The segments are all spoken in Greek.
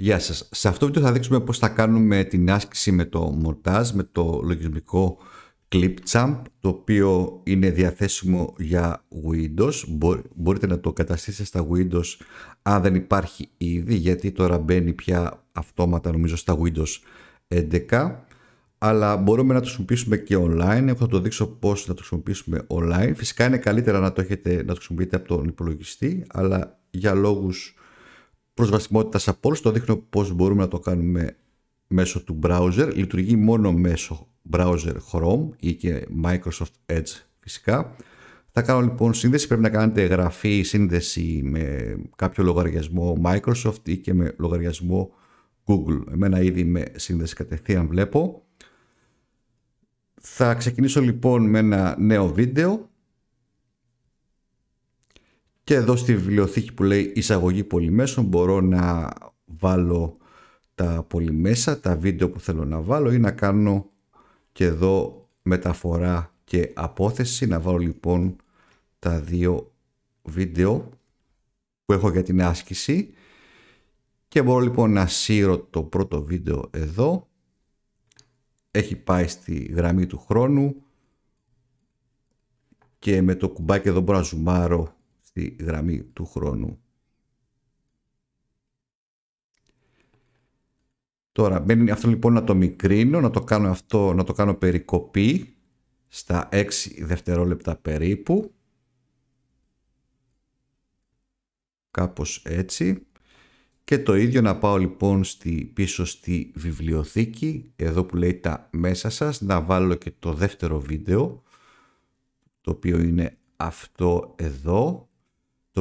Γεια σας. Σε αυτό το βίντεο θα δείξουμε πώς θα κάνουμε την άσκηση με το μοντάζ, με το λογισμικό Clipchamp, το οποίο είναι διαθέσιμο για Windows. Μπορείτε να το καταστήσετε στα Windows αν δεν υπάρχει ήδη, γιατί τώρα μπαίνει πια αυτόματα νομίζω στα Windows 11. Αλλά μπορούμε να το χρησιμοποιήσουμε και online. Εγώ θα το δείξω πώς να το χρησιμοποιήσουμε online. Φυσικά είναι καλύτερα να το, έχετε, να το χρησιμοποιείτε από τον υπολογιστή, αλλά για λόγους προσβασιμότητας από Το δείχνω πώς μπορούμε να το κάνουμε μέσω του browser. Λειτουργεί μόνο μέσω browser Chrome ή και Microsoft Edge φυσικά. Θα κάνω λοιπόν σύνδεση, πρέπει να κάνετε εγγραφή σύνδεση με κάποιο λογαριασμό Microsoft ή και με λογαριασμό Google. Εμένα ήδη με σύνδεση κατευθείαν βλέπω. Θα ξεκινήσω λοιπόν με ένα νέο βίντεο και εδώ στη βιβλιοθήκη που λέει εισαγωγή πολυμέσων μπορώ να βάλω τα πολυμέσα, τα βίντεο που θέλω να βάλω ή να κάνω και εδώ μεταφορά και απόθεση. Να βάλω λοιπόν τα δύο βίντεο που έχω για την άσκηση και μπορώ λοιπόν να σύρω το πρώτο βίντεο εδώ. Έχει πάει στη γραμμή του χρόνου και με το κουμπάκι εδώ μπορώ να ζουμάρω στη γραμμή του χρόνου. Τώρα, μπαίνει αυτό λοιπόν να το μικρύνω, να το κάνω αυτό, να το κάνω περικοπή στα 6 δευτερόλεπτα περίπου. Κάπως έτσι. Και το ίδιο να πάω λοιπόν στη, πίσω στη βιβλιοθήκη, εδώ που λέει τα μέσα σας, να βάλω και το δεύτερο βίντεο, το οποίο είναι αυτό εδώ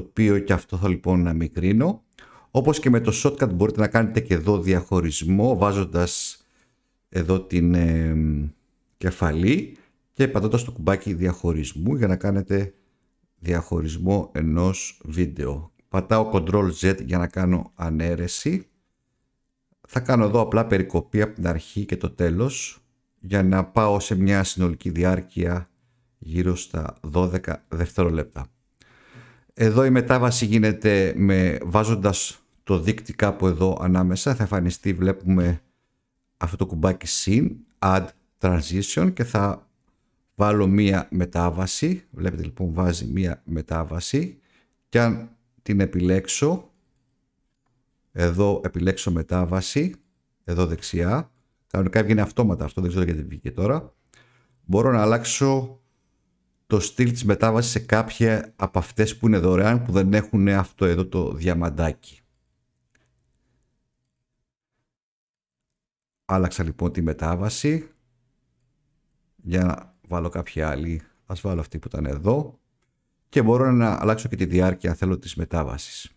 το οποίο και αυτό θα λοιπόν να μικρύνω. Όπως και με το shortcut μπορείτε να κάνετε και εδώ διαχωρισμό βάζοντας εδώ την κεφαλή και πατώντας το κουμπάκι διαχωρισμού για να κάνετε διαχωρισμό ενός βίντεο. Πατάω Ctrl Z για να κάνω ανέρεση. Θα κάνω εδώ απλά περικοπή από την αρχή και το τέλος για να πάω σε μια συνολική διάρκεια γύρω στα 12 δευτερόλεπτα. Εδώ η μετάβαση γίνεται με, βάζοντας το δίκτυ κάπου εδώ ανάμεσα. Θα εμφανιστεί, βλέπουμε αυτό το κουμπάκι Scene, Add Transition και θα βάλω μία μετάβαση. Βλέπετε λοιπόν βάζει μία μετάβαση και αν την επιλέξω, εδώ επιλέξω μετάβαση, εδώ δεξιά, κανονικά βγαίνει αυτόματα αυτό, δεν ξέρω γιατί βγήκε τώρα, μπορώ να αλλάξω το στυλ της μετάβασης σε κάποια από αυτές που είναι δωρεάν που δεν έχουν αυτό εδώ το διαμαντάκι. Άλλαξα λοιπόν τη μετάβαση για να βάλω κάποια άλλη. Ας βάλω αυτή που ήταν εδώ και μπορώ να αλλάξω και τη διάρκεια αν θέλω της μετάβασης.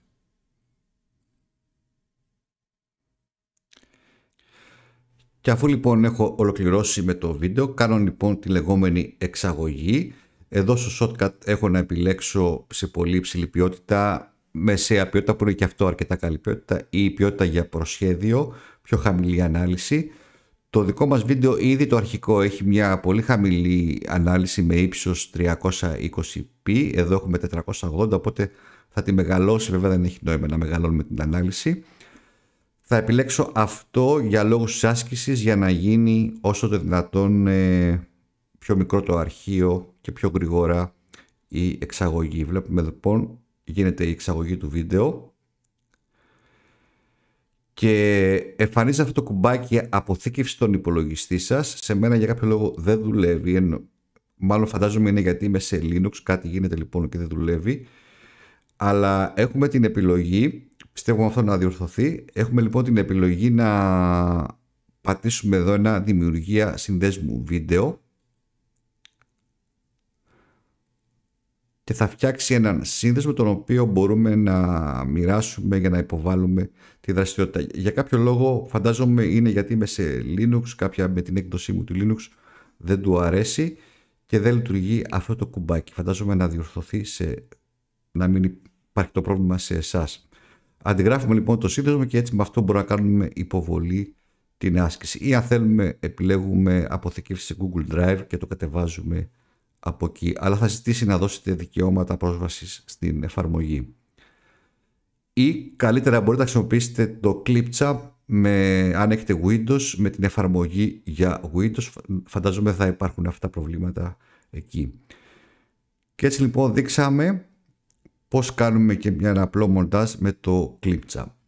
Και αφού λοιπόν έχω ολοκληρώσει με το βίντεο, κάνω λοιπόν τη λεγόμενη εξαγωγή εδώ στο shortcut έχω να επιλέξω σε πολύ υψηλή ποιότητα, μεσαία ποιότητα που είναι και αυτό αρκετά καλή ποιότητα ή ποιότητα για προσχέδιο, πιο χαμηλή ανάλυση. Το δικό μας βίντεο ήδη το αρχικό έχει μια πολύ χαμηλή ανάλυση με ύψος 320p, εδώ έχουμε 480 οπότε θα τη μεγαλώσει βέβαια δεν έχει νόημα να μεγαλώνουμε την ανάλυση. Θα επιλέξω αυτό για λόγους άσκησης για να γίνει όσο το δυνατόν ε, πιο μικρό το αρχείο και πιο γρήγορα η εξαγωγή. Βλέπουμε λοιπόν γίνεται η εξαγωγή του βίντεο και εμφανίζεται αυτό το κουμπάκι αποθήκευση στον υπολογιστή σας. Σε μένα για κάποιο λόγο δεν δουλεύει, μάλλον φαντάζομαι είναι γιατί είμαι σε Linux, κάτι γίνεται λοιπόν και δεν δουλεύει. Αλλά έχουμε την επιλογή, πιστεύω αυτό να διορθωθεί, έχουμε λοιπόν την επιλογή να πατήσουμε εδώ ένα δημιουργία συνδέσμου βίντεο και θα φτιάξει έναν σύνδεσμο τον οποίο μπορούμε να μοιράσουμε για να υποβάλουμε τη δραστηριότητα. Για κάποιο λόγο φαντάζομαι είναι γιατί είμαι σε Linux, κάποια με την έκδοσή μου του Linux δεν του αρέσει και δεν λειτουργεί αυτό το κουμπάκι. Φαντάζομαι να διορθωθεί σε, να μην υπάρχει το πρόβλημα σε εσάς. Αντιγράφουμε λοιπόν το σύνδεσμο και έτσι με αυτό μπορούμε να κάνουμε υποβολή την άσκηση. Ή αν θέλουμε επιλέγουμε αποθηκεύση σε Google Drive και το κατεβάζουμε από εκεί, αλλά θα ζητήσει να δώσετε δικαιώματα πρόσβασης στην εφαρμογή. Ή καλύτερα μπορείτε να χρησιμοποιήσετε το κλίψα με, αν έχετε Windows με την εφαρμογή για Windows. Φανταζόμαι θα υπάρχουν αυτά τα προβλήματα εκεί. Και έτσι λοιπόν δείξαμε πώς κάνουμε και μια απλό μοντάζ με το ClipChamp.